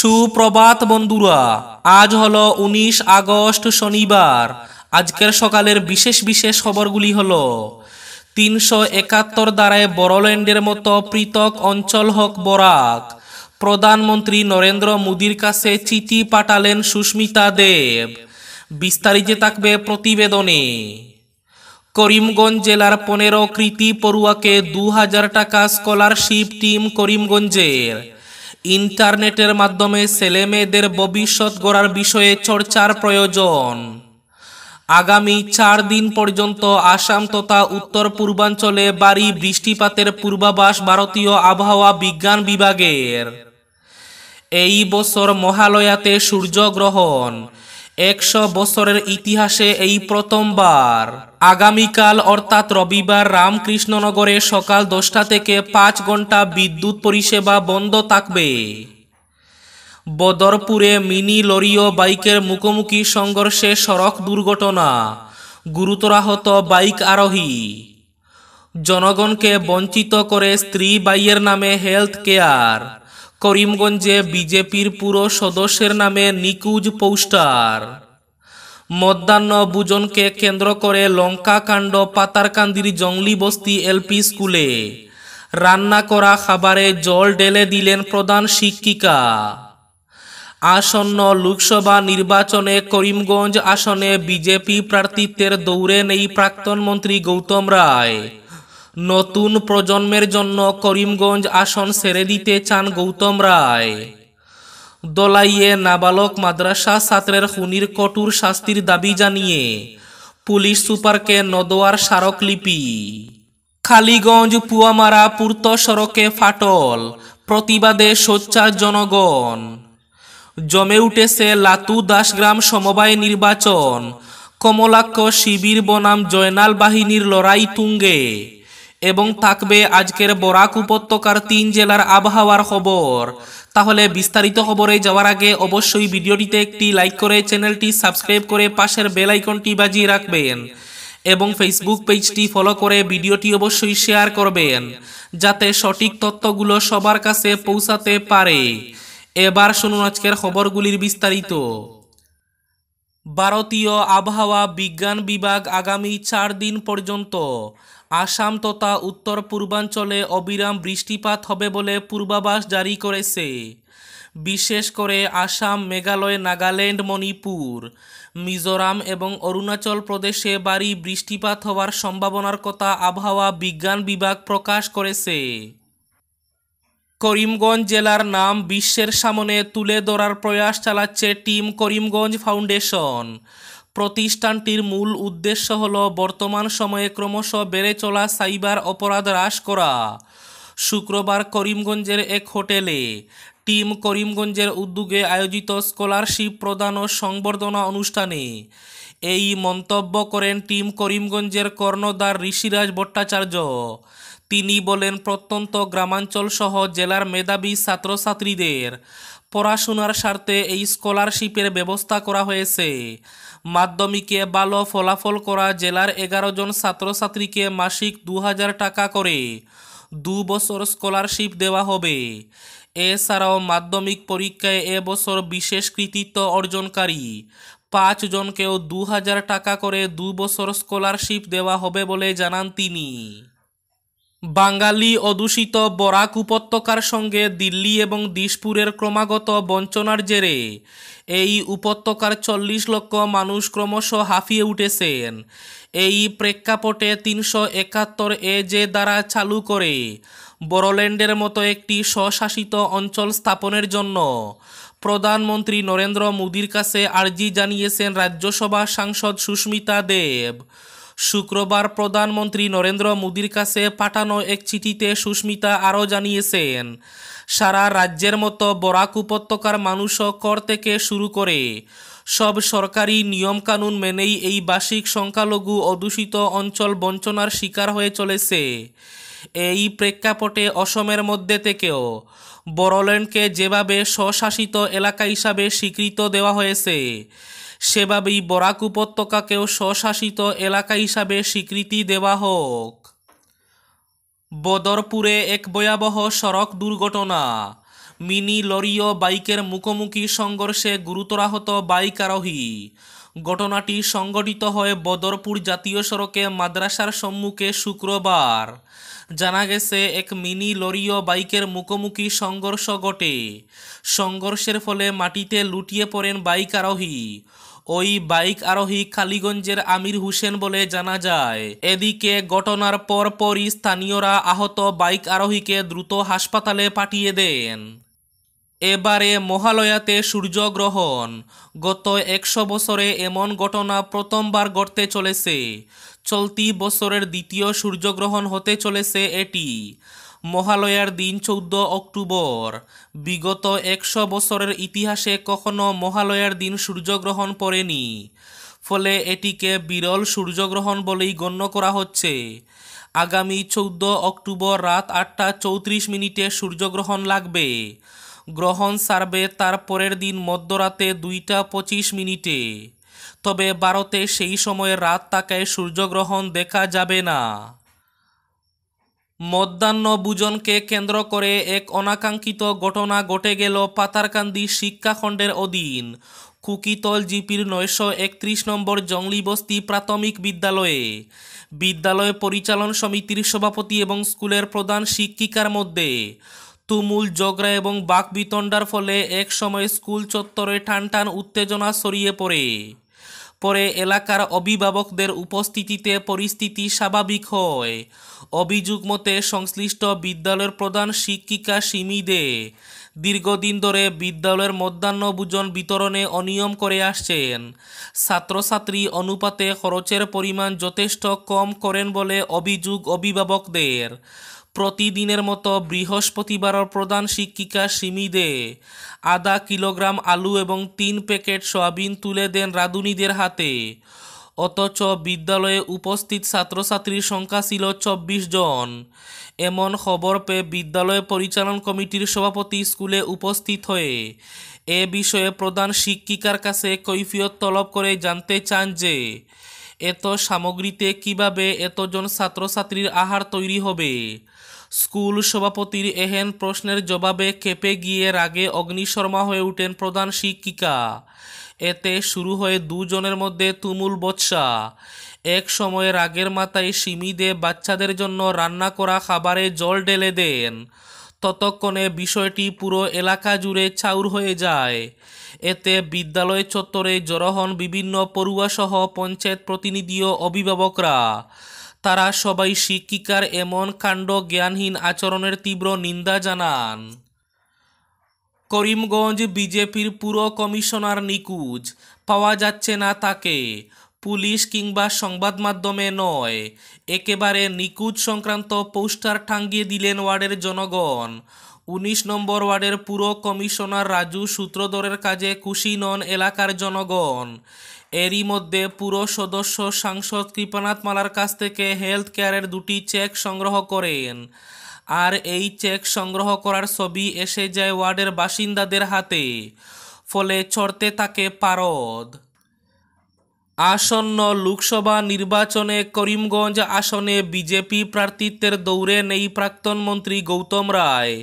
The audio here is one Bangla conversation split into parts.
সুপ্রভাত বন্ধুরা আজ হলো ১৯ আগস্ট শনিবার আজকের সকালের বিশেষ বিশেষ খবরগুলি হল তিনশো একাত্তর দ্বারায় বড়োল্যান্ডের মতো পৃথক অঞ্চল হক বরাক প্রধানমন্ত্রী নরেন্দ্র মোদীর কাছে চিঠি পাঠালেন সুস্মিতা দেব বিস্তারিত থাকবে প্রতিবেদনে করিমগঞ্জ জেলার পনেরো কৃতি পড়ুয়াকে দু হাজার টাকা স্কলারশিপ টিম করিমগঞ্জের ইন্টারনেটের মাধ্যমে ছেলে মেয়েদের ভবিষ্যৎ গড়ার বিষয়ে চর্চার প্রয়োজন আগামী চার দিন পর্যন্ত আসাম তথা উত্তর পূর্বাঞ্চলে বাড়ি বৃষ্টিপাতের পূর্বাভাস ভারতীয় আবহাওয়া বিজ্ঞান বিভাগের এই বছর মহালয়াতে সূর্যগ্রহণ একশো বছরের ইতিহাসে এই প্রথমবার আগামীকাল অর্থাৎ রবিবার রামকৃষ্ণনগরে সকাল দশটা থেকে পাঁচ ঘন্টা বিদ্যুৎ পরিষেবা বন্ধ থাকবে বদরপুরে মিনি লরিও বাইকের মুখোমুখি সংঘর্ষে সড়ক দুর্ঘটনা গুরুতর আহত বাইক আরোহী জনগণকে বঞ্চিত করে স্ত্রী বাইয়ের নামে হেলথ কেয়ার করিমগঞ্জে বিজেপির পুরো সদস্যের নামে নিকুজ পোস্টার মধ্যাহ্ন বুজনকে কেন্দ্র করে লঙ্কা কাণ্ড পাতারকান্দির জঙ্গলি বস্তি এলপি স্কুলে রান্না করা খাবারে জল ডেলে দিলেন প্রধান শিক্ষিকা আসন্ন লোকসভা নির্বাচনে করিমগঞ্জ আসনে বিজেপি প্রার্থীত্বের দৌড়ে নেই প্রাক্তন মন্ত্রী গৌতম রায় নতুন প্রজন্মের জন্য করিমগঞ্জ আসন ছেড়ে দিতে চান গৌতম রায় দলাইয়ে নাবালক মাদ্রাসা ছাত্রের খুনির কঠোর শাস্তির দাবি জানিয়ে পুলিশ সুপারকে নদোয়ার স্মারকলিপি খালিগঞ্জ পুয়ামারা পূর্ত সড়কে ফাটল প্রতিবাদে সোচ্চার জনগণ জমে উঠেছে লাতু দাসগ্রাম সমবায় নির্বাচন কমলাক্ষ শিবির বনাম জয়নাল বাহিনীর লড়াই তুঙ্গে এবং থাকবে আজকের বরাক উপত্যকার তিন জেলার আবহাওয়ার খবর তাহলে বিস্তারিত খবরে যাওয়ার আগে অবশ্যই ভিডিওটিতে একটি লাইক করে চ্যানেলটি সাবস্ক্রাইব করে পাশের বেল আইকনটি বাজিয়ে রাখবেন এবং ফেসবুক পেজটি ফলো করে ভিডিওটি অবশ্যই শেয়ার করবেন যাতে সঠিক তথ্যগুলো সবার কাছে পৌঁছাতে পারে এবার শুনুন আজকের খবরগুলির বিস্তারিত ভারতীয় আবহাওয়া বিজ্ঞান বিভাগ আগামী চার দিন পর্যন্ত আসাম তথা উত্তর পূর্বাঞ্চলে অবিরাম বৃষ্টিপাত হবে বলে পূর্বাভাস জারি করেছে বিশেষ করে আসাম মেঘালয় নাগাল্যান্ড মণিপুর মিজোরাম এবং অরুণাচল প্রদেশে বাড়ি বৃষ্টিপাত হওয়ার সম্ভাবনার কথা আবহাওয়া বিজ্ঞান বিভাগ প্রকাশ করেছে করিমগঞ্জ জেলার নাম বিশ্বের সামনে তুলে ধরার প্রয়াস চালাচ্ছে টিম করিমগঞ্জ ফাউন্ডেশন প্রতিষ্ঠানটির মূল উদ্দেশ্য হল বর্তমান সময়ে ক্রমশ বেড়ে চলা সাইবার অপরাধ হ্রাস করা শুক্রবার করিমগঞ্জের এক হোটেলে টিম করিমগঞ্জের উদ্যোগে আয়োজিত স্কলারশিপ প্রদান ও সংবর্ধনা অনুষ্ঠানে এই মন্তব্য করেন টিম করিমগঞ্জের কর্ণদার ঋষিরাজ ভট্টাচার্য তিনি বলেন প্রত্যন্ত গ্রামাঞ্চল সহ জেলার মেধাবী ছাত্রছাত্রীদের পড়াশোনার স্বার্থে এই স্কলারশিপের ব্যবস্থা করা হয়েছে মাধ্যমিকে ভালো ফলাফল করা জেলার এগারো জন ছাত্রছাত্রীকে মাসিক দু টাকা করে দু বছর স্কলারশিপ দেওয়া হবে এছাড়াও মাধ্যমিক পরীক্ষায় এবছর বিশেষ কৃতিত্ব অর্জনকারী পাঁচজনকেও দু হাজার টাকা করে দু বছর স্কলারশিপ দেওয়া হবে বলে জানান তিনি বাঙালি অদূষিত বরাক উপত্যকার সঙ্গে দিল্লি এবং দিশপুরের ক্রমাগত বঞ্চনার জেরে এই উপত্যকার চল্লিশ লক্ষ মানুষ ক্রমশ হাঁফিয়ে উঠেছেন এই প্রেক্ষাপটে তিনশো একাত্তর এ যে দ্বারা চালু করে বড়োল্যান্ডের মতো একটি স্বশাসিত অঞ্চল স্থাপনের জন্য প্রধানমন্ত্রী নরেন্দ্র মোদীর কাছে আর্জি জানিয়েছেন রাজ্যসভা সাংসদ সুস্মিতা দেব শুক্রবার প্রধানমন্ত্রী নরেন্দ্র মোদীর কাছে পাঠানো এক চিঠিতে সুস্মিতা আরও জানিয়েছেন সারা রাজ্যের মতো বরাক উপত্যকার মানুষও কর থেকে শুরু করে সব সরকারি নিয়মকানুন মেনেই এই বার্ষিক সংখ্যালঘু অদূষিত অঞ্চল বঞ্চনার শিকার হয়ে চলেছে এই প্রেক্ষাপটে অসমের মধ্যে থেকেও বড়োল্যান্ডকে যেভাবে স্বশাসিত এলাকা হিসাবে স্বীকৃত দেওয়া হয়েছে সেভাবেই বরাক উপত্যকাকেও স্বশাসিত এলাকা হিসাবে স্বীকৃতি দেওয়া হোক বদরপুরে এক ভয়াবহ সড়ক দুর্ঘটনা মিনি লরিও বাইকের মুখোমুখি সংঘর্ষে গুরুতর আহত বাইক আরোহী ঘটনাটি সংঘটিত হয় বদরপুর জাতীয় সড়কে মাদ্রাসার সম্মুখে শুক্রবার জানা গেছে এক মিনি লরিও বাইকের মুখোমুখি সংঘর্ষ ঘটে সংঘর্ষের ফলে মাটিতে লুটিয়ে পড়েন বাইক আরোহী ওই বাইক আরোহী কালীগঞ্জের আমির হোসেন বলে জানা যায় এদিকে ঘটনার পরপরই স্থানীয়রা আহত বাইক আরোহীকে দ্রুত হাসপাতালে পাঠিয়ে দেন এবারে মহালয়াতে সূর্যগ্রহণ গত একশো বছরে এমন ঘটনা প্রথমবার ঘটতে চলেছে চলতি বছরের দ্বিতীয় সূর্যগ্রহণ হতে চলেছে এটি মহালয়ার দিন চৌদ্দ অক্টোবর বিগত একশো বছরের ইতিহাসে কখনো মহালয়ার দিন সূর্যগ্রহণ পড়েনি ফলে এটিকে বিরল সূর্যগ্রহণ বলেই গণ্য করা হচ্ছে আগামী চৌদ্দ অক্টোবর রাত আটটা চৌত্রিশ মিনিটে সূর্যগ্রহণ লাগবে গ্রহণ সারবে তার পরের দিন মধ্যরাতে দুইটা পঁচিশ মিনিটে তবে ভারতে সেই সময়ে রাত তাকায় সূর্যগ্রহণ দেখা যাবে না মধ্যাহ্ন বুজনকে কেন্দ্র করে এক অনাকাঙ্ক্ষিত ঘটনা ঘটে গেল পাতারকান্দি শিক্ষাখণ্ডের অধীন কুকিতল জিপির নয়শো একত্রিশ নম্বর জঙ্গলি বস্তি প্রাথমিক বিদ্যালয়ে বিদ্যালয় পরিচালন সমিতির সভাপতি এবং স্কুলের প্রধান শিক্ষিকার মধ্যে তুমুল জগড়া এবং বাকবিতণ্ডার ফলে এক সময় স্কুল চত্বরে টান উত্তেজনা ছড়িয়ে পড়ে পরে এলাকার অভিভাবকদের উপস্থিতিতে পরিস্থিতি স্বাভাবিক হয় অভিযোগ মতে সংশ্লিষ্ট বিদ্যালয়ের প্রধান শিক্ষিকা সিমি দে দীর্ঘদিন ধরে বিদ্যালয়ের মধ্যাহ্নভোজন বিতরণে অনিয়ম করে আসছেন ছাত্রছাত্রী অনুপাতে খরচের পরিমাণ যথেষ্ট কম করেন বলে অভিযোগ অভিভাবকদের প্রতিদিনের মতো বৃহস্পতিবার প্রধান শিক্ষিকা সিমি দে আধা কিলোগ্রাম আলু এবং তিন প্যাকেট সয়াবিন তুলে দেন রাঁধুনিদের হাতে অথচ বিদ্যালয়ে উপস্থিত ছাত্রছাত্রীর সংখ্যা ছিল চব্বিশ জন এমন খবর পেয়ে বিদ্যালয় পরিচালন কমিটির সভাপতি স্কুলে উপস্থিত হয়ে এ বিষয়ে প্রধান শিক্ষিকার কাছে কৈফিয়ত তলব করে জানতে চান যে এত সামগ্রীতে কিভাবে এতজন ছাত্রছাত্রীর আহার তৈরি হবে স্কুল সভাপতির এহেন প্রশ্নের জবাবে কেঁপে গিয়ে রাগে অগ্নিশর্মা হয়ে উঠেন প্রধান শিক্ষিকা এতে শুরু হয়ে দুজনের মধ্যে তুমুল বৎসা এক সময়ে রাগের মাথায় সিমি দে বাচ্চাদের জন্য রান্না করা খাবারে জল ঢেলে দেন ততক্ষণে বিষয়টি পুরো এলাকা জুড়ে ছাউর হয়ে যায় এতে বিদ্যালয় চত্বরে জড়ো হন বিভিন্ন পড়ুয়াসহ পঞ্চায়েত প্রতিনিধি ও অভিভাবকরা তারা সবাই শিক্ষিকার এমন কাণ্ড জ্ঞানহীন আচরণের তীব্র নিন্দা জানান করিমগঞ্জ বিজেপির পুরো কমিশনার নিকুজ পাওয়া যাচ্ছে না তাকে পুলিশ কিংবা সংবাদ মাধ্যমে নয় একেবারে নিকুজ সংক্রান্ত পোস্টার টাঙ্গিয়ে দিলেন ওয়ার্ডের জনগণ উনিশ নম্বর ওয়ার্ডের পুরো কমিশনার রাজু সূত্রধরের কাজে খুশি নন এলাকার জনগণ এরই মধ্যে পুরো সদস্য সাংসদ কৃপানাথ মালার কাছ থেকে হেলথ কেয়ারের দুটি চেক সংগ্রহ করেন আর এই চেক সংগ্রহ করার ছবি এসে যায় ওয়ার্ডের বাসিন্দাদের হাতে ফলে চড়তে থাকে পারদ আসন্ন লোকসভা নির্বাচনে করিমগঞ্জ আসনে বিজেপি প্রার্থীত্বের দৌড়ে নেই প্রাক্তন মন্ত্রী গৌতম রায়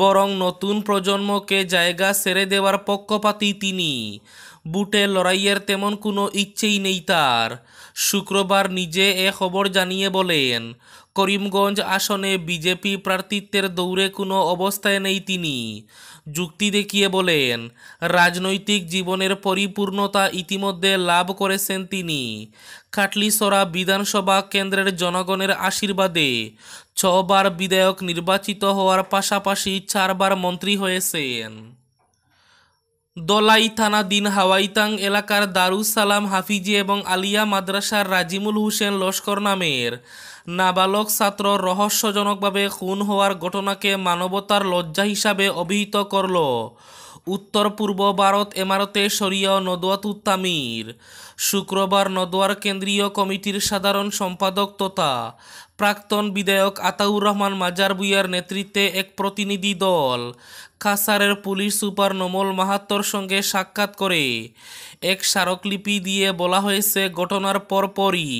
বরং নতুন প্রজন্মকে জায়গা সেরে দেওয়ার পক্ষপাতী তিনি বুটে লড়াইয়ের তেমন কোনো ইচ্ছেই নেই তার শুক্রবার নিজে এ খবর জানিয়ে বলেন করিমগঞ্জ আসনে বিজেপি প্রার্থিত্বের দৌড়ে কোনো অবস্থায় নেই তিনি যুক্তি দেখিয়ে বলেন রাজনৈতিক জীবনের পরিপূর্ণতা ইতিমধ্যে লাভ করেছেন তিনি কাটলিসরা বিধানসভা কেন্দ্রের জনগণের আশীর্বাদে ছবার বিধায়ক নির্বাচিত হওয়ার পাশাপাশি চারবার মন্ত্রী হয়েছেন দলাই থানা দিন হাওয়াইতাং এলাকার সালাম হাফিজি এবং আলিয়া মাদ্রাসার রাজিমুল হুসেন লস্কর নামের নাবালক ছাত্র রহস্যজনকভাবে খুন হওয়ার ঘটনাকে মানবতার লজ্জা হিসাবে অভিহিত করল উত্তর পূর্ব ভারত এমারতে সরিয়া নদোয়াত উত্তামির শুক্রবার নদোয়ার কেন্দ্রীয় কমিটির সাধারণ সম্পাদক তথা প্রাক্তন বিধায়ক আতাউর রহমান মাজার বুইয়ার নেতৃত্বে এক প্রতিনিধি দল কাসারের পুলিশ সুপার নমল মাহাত্তর সঙ্গে সাক্ষাৎ করে এক স্মারকলিপি দিয়ে বলা হয়েছে ঘটনার পরপরই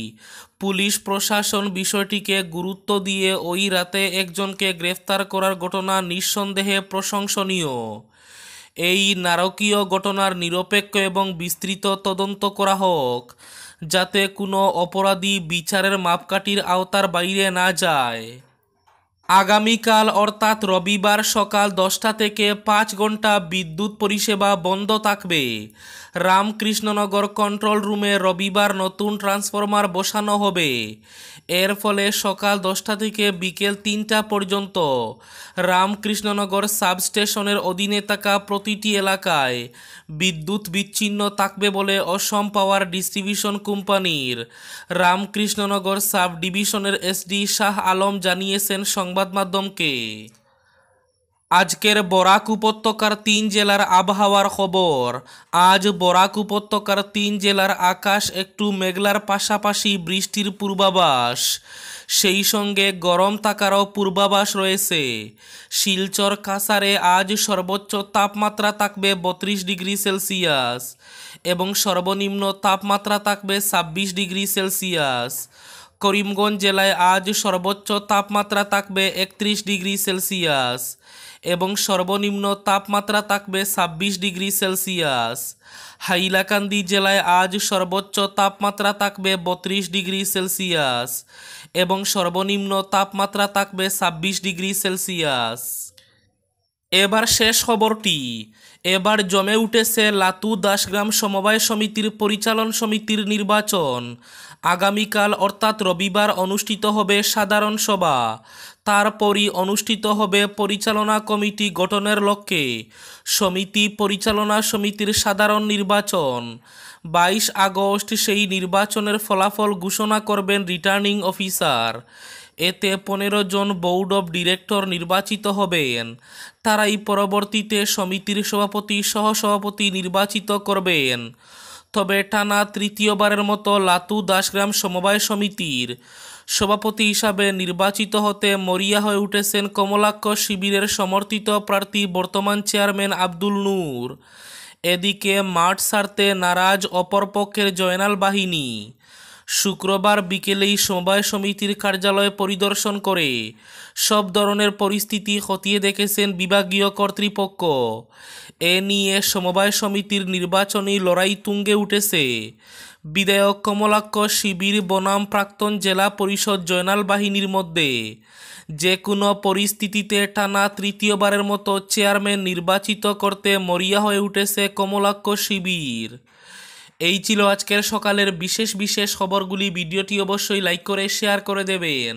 পুলিশ প্রশাসন বিষয়টিকে গুরুত্ব দিয়ে ওই রাতে একজনকে গ্রেফতার করার ঘটনা নিঃসন্দেহে প্রশংসনীয় এই নারকীয় ঘটনার নিরপেক্ষ এবং বিস্তৃত তদন্ত করা হোক যাতে কোনো অপরাধী বিচারের মাপকাঠির আওতার বাইরে না যায় আগামীকাল অর্থাৎ রবিবার সকাল দশটা থেকে পাঁচ ঘন্টা বিদ্যুৎ পরিষেবা বন্ধ থাকবে রামকৃষ্ণনগর কন্ট্রোল রুমে রবিবার নতুন ট্রান্সফরমার বসানো হবে এর ফলে সকাল দশটা থেকে বিকেল তিনটা পর্যন্ত রামকৃষ্ণনগর সাবস্টেশনের অধীনে থাকা প্রতিটি এলাকায় বিদ্যুৎ বিচ্ছিন্ন থাকবে বলে অসম পাওয়ার ডিস্ট্রিবিউশন কোম্পানির রামকৃষ্ণনগর সাব ডিভিশনের এসডি শাহ আলম জানিয়েছেন সংবাদ মাধ্যমকে আজকের বরাক উপত্যকার তিন জেলার আবহাওয়ার খবর আজ বরাক উপত্যকার তিন জেলার আকাশ একটু মেঘলার পাশাপাশি বৃষ্টির পূর্বাভাস সেই সঙ্গে গরম থাকারও পূর্বাভাস রয়েছে শিলচর কাসারে আজ সর্বোচ্চ তাপমাত্রা থাকবে বত্রিশ ডিগ্রি সেলসিয়াস এবং সর্বনিম্ন তাপমাত্রা থাকবে ছাব্বিশ ডিগ্রি সেলসিয়াস করিমগঞ্জ জেলায় আজ সর্বোচ্চ তাপমাত্রা থাকবে একত্রিশ ডিগ্রি সেলসিয়াস এবং সর্বনিম্ন তাপমাত্রা থাকবে ছাব্বিশ ডিগ্রি সেলসিয়াস হাইলাকান্দি জেলায় আজ সর্বোচ্চ তাপমাত্রা থাকবে বত্রিশ ডিগ্রি সেলসিয়াস এবং সর্বনিম্ন তাপমাত্রা থাকবে ছাব্বিশ ডিগ্রি সেলসিয়াস এবার শেষ খবরটি এবার জমে উঠেছে লাতু দাসগ্রাম সমবায় সমিতির পরিচালন সমিতির নির্বাচন আগামীকাল অর্থাৎ রবিবার অনুষ্ঠিত হবে সাধারণ সভা তারপরই অনুষ্ঠিত হবে পরিচালনা কমিটি গঠনের লক্ষ্যে সমিতি পরিচালনা সমিতির সাধারণ নির্বাচন বাইশ আগস্ট সেই নির্বাচনের ফলাফল ঘোষণা করবেন রিটার্নিং অফিসার এতে পনেরো জন বোর্ড অব ডিরেক্টর নির্বাচিত হবেন তারাই পরবর্তীতে সমিতির সভাপতি সহসভাপতি নির্বাচিত করবেন তবে টানা তৃতীয়বারের মতো লাতু দাসগ্রাম সমবায় সমিতির সভাপতি হিসাবে নির্বাচিত হতে মরিয়া হয়ে উঠেছেন কমলাক্ষ শিবিরের সমর্থিত প্রার্থী বর্তমান চেয়ারম্যান আব্দুল নূর এদিকে মাঠ সারতে নারাজ অপরপক্ষের জয়নাল বাহিনী শুক্রবার বিকেলেই সমবায় সমিতির কার্যালয় পরিদর্শন করে সব ধরনের পরিস্থিতি খতিয়ে দেখেছেন বিভাগীয় কর্তৃপক্ষ এ নিয়ে সমবায় সমিতির নির্বাচনী লড়াই তুঙ্গে উঠেছে বিধায়ক কমলাক্ষ শিবির বনাম প্রাক্তন জেলা পরিষদ জয়নাল বাহিনীর মধ্যে যে কোনো পরিস্থিতিতে টানা তৃতীয়বারের মতো চেয়ারম্যান নির্বাচিত করতে মরিয়া হয়ে উঠেছে কমলাক্ষ শিবির এই ছিল আজকের সকালের বিশেষ বিশেষ খবরগুলি ভিডিওটি অবশ্যই লাইক করে শেয়ার করে দেবেন